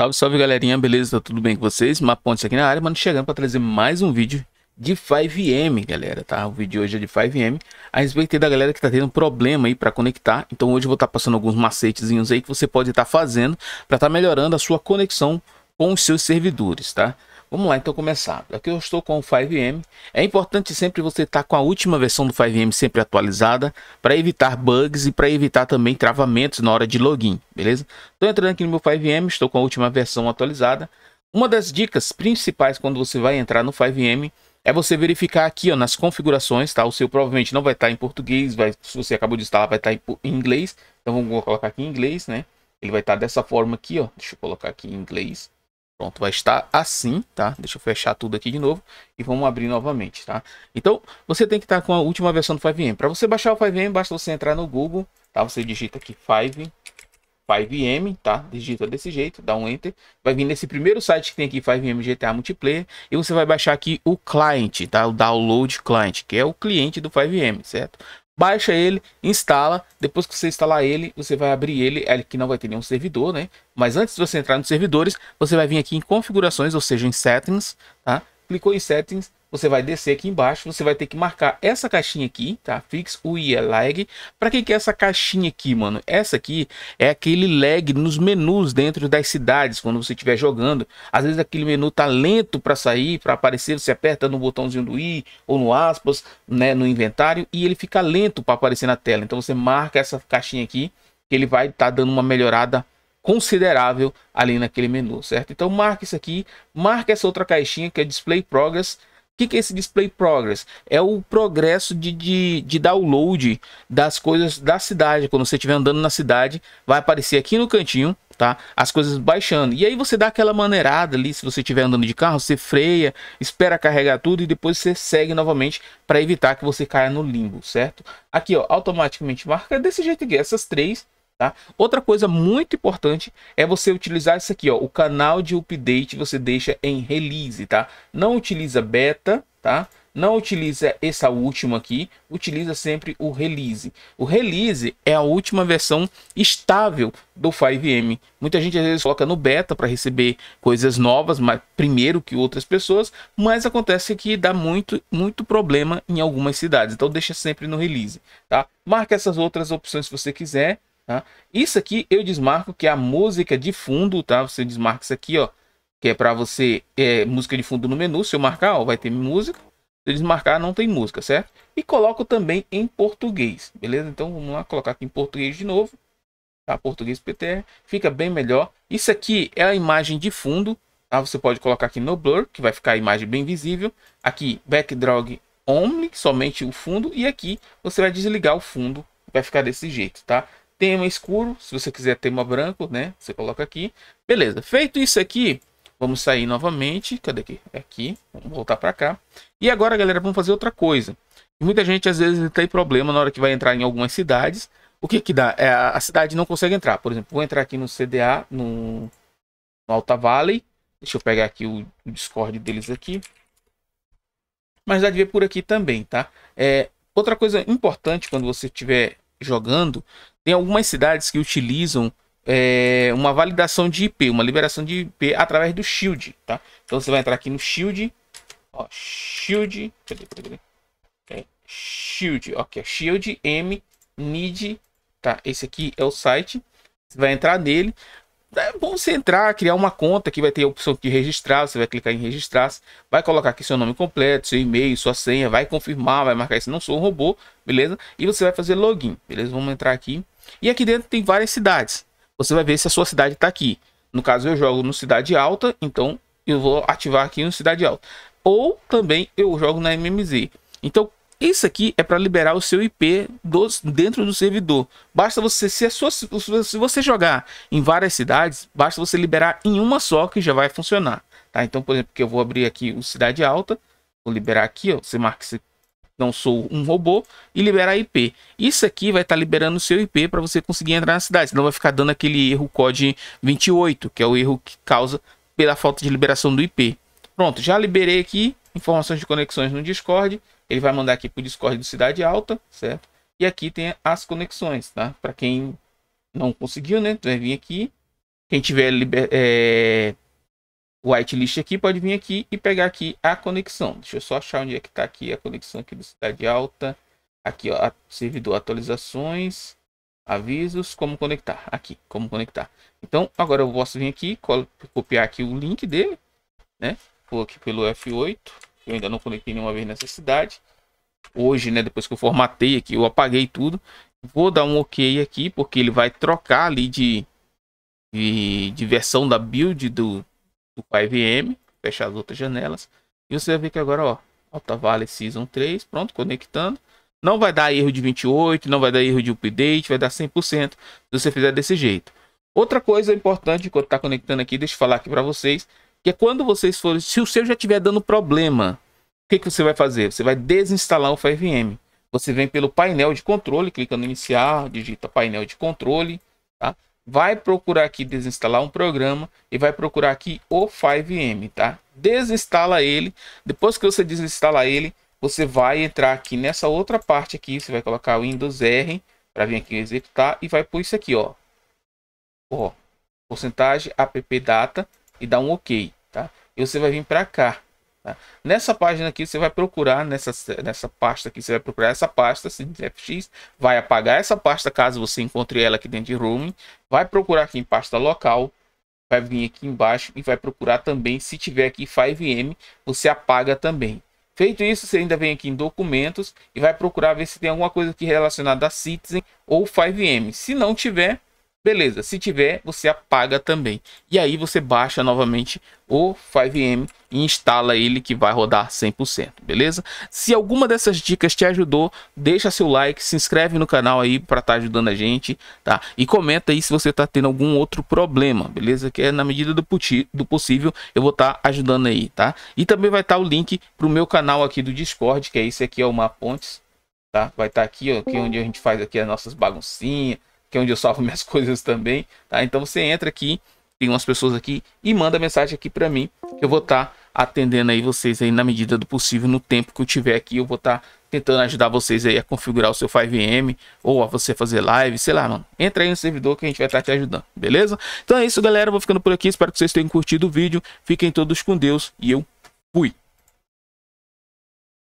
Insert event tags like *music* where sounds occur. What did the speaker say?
Salve, salve galerinha, beleza? Tá tudo bem com vocês? Mapontes aqui na área, mano, chegando para trazer mais um vídeo de 5M, galera, tá? O vídeo hoje é de 5M, a respeito da galera que tá tendo problema aí para conectar. Então hoje eu vou estar tá passando alguns macetezinhos aí que você pode estar tá fazendo para estar tá melhorando a sua conexão com os seus servidores, tá? Vamos lá, então começar. Aqui eu estou com o 5M. É importante sempre você estar com a última versão do 5M sempre atualizada para evitar bugs e para evitar também travamentos na hora de login, beleza? Estou entrando aqui no meu 5M, estou com a última versão atualizada. Uma das dicas principais quando você vai entrar no 5M é você verificar aqui ó, nas configurações, tá? O seu provavelmente não vai estar em português, vai, se você acabou de instalar vai estar em, em inglês. Então vamos colocar aqui em inglês, né? Ele vai estar dessa forma aqui, ó. Deixa eu colocar aqui em inglês. Pronto, vai estar assim, tá? Deixa eu fechar tudo aqui de novo e vamos abrir novamente, tá? Então, você tem que estar com a última versão do 5M. Para você baixar o 5M, basta você entrar no Google, tá? Você digita aqui 5, 5M, tá? Digita desse jeito, dá um Enter. Vai vir nesse primeiro site que tem aqui, 5M GTA Multiplayer. E você vai baixar aqui o client, tá? O Download Client, que é o cliente do 5M, certo? baixa ele, instala. Depois que você instalar ele, você vai abrir ele, ele que não vai ter nenhum servidor, né? Mas antes de você entrar nos servidores, você vai vir aqui em configurações, ou seja, em settings, tá? Clicou em settings, você vai descer aqui embaixo, você vai ter que marcar essa caixinha aqui, tá? Fix o IA lag. Para que que é essa caixinha aqui, mano? Essa aqui é aquele lag nos menus dentro das cidades, quando você estiver jogando. Às vezes aquele menu tá lento para sair, para aparecer, você aperta no botãozinho do i ou no aspas, né, no inventário e ele fica lento para aparecer na tela. Então você marca essa caixinha aqui, que ele vai estar tá dando uma melhorada considerável ali naquele menu, certo? Então marca isso aqui, marca essa outra caixinha que é Display Progress o que, que é esse display progress? É o progresso de, de, de, download das coisas da cidade. Quando você estiver andando na cidade, vai aparecer aqui no cantinho, tá? As coisas baixando. E aí você dá aquela maneirada ali, se você estiver andando de carro, você freia, espera carregar tudo e depois você segue novamente para evitar que você caia no limbo, certo? Aqui, ó, automaticamente marca desse jeito aqui, essas três Tá? Outra coisa muito importante é você utilizar isso aqui, ó, o canal de update você deixa em release, tá? Não utiliza beta, tá? Não utiliza essa última aqui, utiliza sempre o release. O release é a última versão estável do 5M. Muita gente às vezes coloca no beta para receber coisas novas, mas primeiro que outras pessoas, mas acontece que dá muito muito problema em algumas cidades. Então deixa sempre no release, tá? Marca essas outras opções se você quiser, Tá? Isso aqui eu desmarco que é a música de fundo, tá? Você desmarca isso aqui, ó, que é para você é, música de fundo no menu. Se eu marcar, ó, vai ter música. Se eu desmarcar, não tem música, certo? E coloco também em português, beleza? Então vamos lá colocar aqui em português de novo. Tá? Português PTR fica bem melhor. Isso aqui é a imagem de fundo. Tá? Você pode colocar aqui no blur, que vai ficar a imagem bem visível. Aqui background only, somente o fundo. E aqui você vai desligar o fundo, vai ficar desse jeito, tá? tema escuro, se você quiser tema branco, né? Você coloca aqui. Beleza, feito isso aqui, vamos sair novamente. Cadê aqui? É aqui, vamos voltar para cá. E agora, galera, vamos fazer outra coisa. Muita gente às vezes tem problema na hora que vai entrar em algumas cidades. O que que dá? É, a cidade não consegue entrar. Por exemplo, vou entrar aqui no CDA, no, no Alta Valley. Deixa eu pegar aqui o, o Discord deles aqui. Mas dá de ver por aqui também, tá? É, outra coisa importante quando você estiver jogando, tem algumas cidades que utilizam é, uma validação de IP, uma liberação de IP através do Shield, tá? Então você vai entrar aqui no Shield, ó, Shield, cadê, cadê, É, Shield, ok, é Shield M Need, tá? Esse aqui é o site, você vai entrar nele, é bom você entrar, criar uma conta que vai ter a opção de registrar. Você vai clicar em registrar, vai colocar aqui seu nome completo, seu e-mail, sua senha, vai confirmar, vai marcar isso. Não sou um robô, beleza? E você vai fazer login, beleza? Vamos entrar aqui. E aqui dentro tem várias cidades. Você vai ver se a sua cidade está aqui. No caso, eu jogo no Cidade Alta, então eu vou ativar aqui no Cidade Alta. Ou também eu jogo na MMZ. Então, isso aqui é para liberar o seu IP dos, dentro do servidor. Basta você, se, sua, se, você jogar em várias cidades, basta você liberar em uma só que já vai funcionar. Tá? Então, por exemplo, que eu vou abrir aqui o Cidade Alta, vou liberar aqui, ó, você marca que não sou um robô, e liberar IP. Isso aqui vai estar tá liberando o seu IP para você conseguir entrar na cidade, senão vai ficar dando aquele erro code 28, que é o erro que causa pela falta de liberação do IP. Pronto, já liberei aqui informações de conexões no Discord. Ele vai mandar aqui para o Discord do Cidade Alta, certo? E aqui tem as conexões, tá? Para quem não conseguiu, né? Vai vir aqui. Quem tiver liber... é... whitelist aqui, pode vir aqui e pegar aqui a conexão. Deixa eu só achar onde é que está aqui a conexão aqui do Cidade Alta. Aqui, ó, servidor atualizações, avisos, como conectar. Aqui, como conectar. Então, agora eu posso vir aqui, copiar aqui o link dele, né? Vou aqui pelo F8 eu ainda não conectei nenhuma vez nessa cidade. Hoje, né, depois que eu formatei aqui, eu apaguei tudo. Vou dar um OK aqui, porque ele vai trocar ali de, de, de versão da build do, do PyVM. Fechar as outras janelas. E você vai ver que agora, ó, Alta Vale Season 3, pronto, conectando. Não vai dar erro de 28, não vai dar erro de update, vai dar 100% se você fizer desse jeito. Outra coisa importante, enquanto está conectando aqui, deixa eu falar aqui para vocês que é quando vocês forem. Se o seu já estiver dando problema, o que, que você vai fazer? Você vai desinstalar o 5M. Você vem pelo painel de controle, clica no iniciar, digita painel de controle, tá? Vai procurar aqui desinstalar um programa e vai procurar aqui o 5M, tá? Desinstala ele. Depois que você desinstala ele, você vai entrar aqui nessa outra parte aqui, você vai colocar o Windows R para vir aqui executar e vai por isso aqui, ó. Ó, porcentagem app data e dá um OK, tá? E você vai vir para cá. Tá? Nessa página aqui você vai procurar nessa nessa pasta aqui você vai procurar essa pasta CDFX, vai apagar essa pasta caso você encontre ela aqui dentro de room, vai procurar aqui em pasta local, vai vir aqui embaixo e vai procurar também se tiver aqui 5M, você apaga também. Feito isso, você ainda vem aqui em documentos e vai procurar ver se tem alguma coisa aqui relacionada a Citizen ou 5M. Se não tiver, Beleza, se tiver, você apaga também. E aí você baixa novamente o 5M e instala ele que vai rodar 100%, beleza? Se alguma dessas dicas te ajudou, deixa seu like, se inscreve no canal aí para estar tá ajudando a gente, tá? E comenta aí se você tá tendo algum outro problema, beleza? Que é na medida do, do possível eu vou estar tá ajudando aí, tá? E também vai estar tá o link pro meu canal aqui do Discord, que é esse aqui, é o Mapontes, tá? Vai estar tá aqui, ó, aqui onde a gente faz aqui as nossas baguncinhas, que é onde eu salvo *laughs* minhas coisas também, tá? Então você entra aqui, tem umas pessoas aqui e manda mensagem aqui para mim, que eu vou estar tá atendendo aí vocês aí na medida do possível, no tempo que eu tiver aqui, eu vou estar tá tentando ajudar vocês aí a configurar o seu 5M ou a você fazer live, sei lá, mano. Entra aí no servidor que a gente vai estar tá te ajudando, beleza? Então é isso, galera, vou ficando por aqui, espero que vocês tenham curtido o vídeo. Fiquem todos com Deus e eu fui.